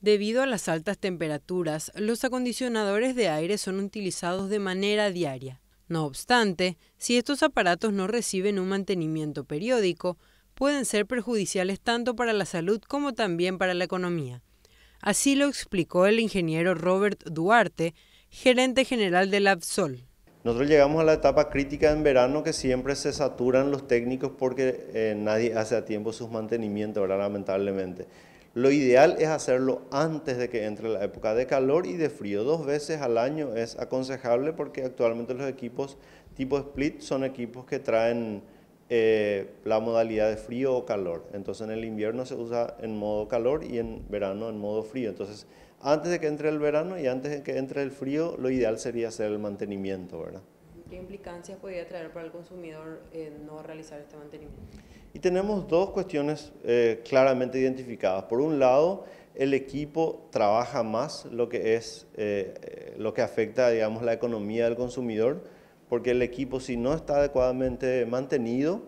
Debido a las altas temperaturas, los acondicionadores de aire son utilizados de manera diaria. No obstante, si estos aparatos no reciben un mantenimiento periódico, pueden ser perjudiciales tanto para la salud como también para la economía. Así lo explicó el ingeniero Robert Duarte, gerente general de LabSol. Nosotros llegamos a la etapa crítica en verano que siempre se saturan los técnicos porque eh, nadie hace a tiempo sus mantenimientos, lamentablemente. Lo ideal es hacerlo antes de que entre la época de calor y de frío. Dos veces al año es aconsejable porque actualmente los equipos tipo split son equipos que traen eh, la modalidad de frío o calor. Entonces en el invierno se usa en modo calor y en verano en modo frío. Entonces antes de que entre el verano y antes de que entre el frío, lo ideal sería hacer el mantenimiento, ¿verdad? ¿Qué implicancias podría traer para el consumidor no realizar este mantenimiento? Y tenemos dos cuestiones eh, claramente identificadas. Por un lado, el equipo trabaja más lo que, es, eh, lo que afecta digamos, la economía del consumidor, porque el equipo si no está adecuadamente mantenido,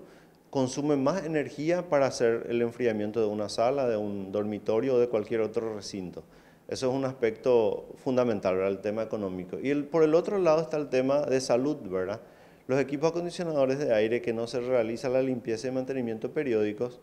consume más energía para hacer el enfriamiento de una sala, de un dormitorio o de cualquier otro recinto. Eso es un aspecto fundamental, El tema económico. Y por el otro lado está el tema de salud, ¿verdad? Los equipos acondicionadores de aire que no se realiza la limpieza y mantenimiento periódicos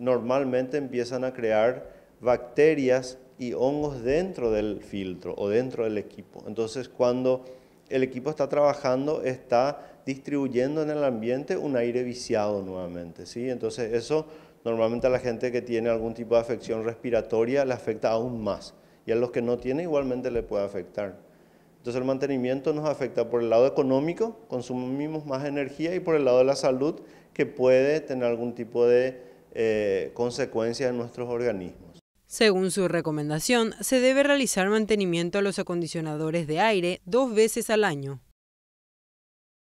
normalmente empiezan a crear bacterias y hongos dentro del filtro o dentro del equipo. Entonces, cuando el equipo está trabajando, está distribuyendo en el ambiente un aire viciado nuevamente, ¿sí? Entonces, eso normalmente a la gente que tiene algún tipo de afección respiratoria le afecta aún más y a los que no tiene, igualmente le puede afectar. Entonces el mantenimiento nos afecta por el lado económico, consumimos más energía y por el lado de la salud que puede tener algún tipo de eh, consecuencia en nuestros organismos. Según su recomendación, se debe realizar mantenimiento a los acondicionadores de aire dos veces al año.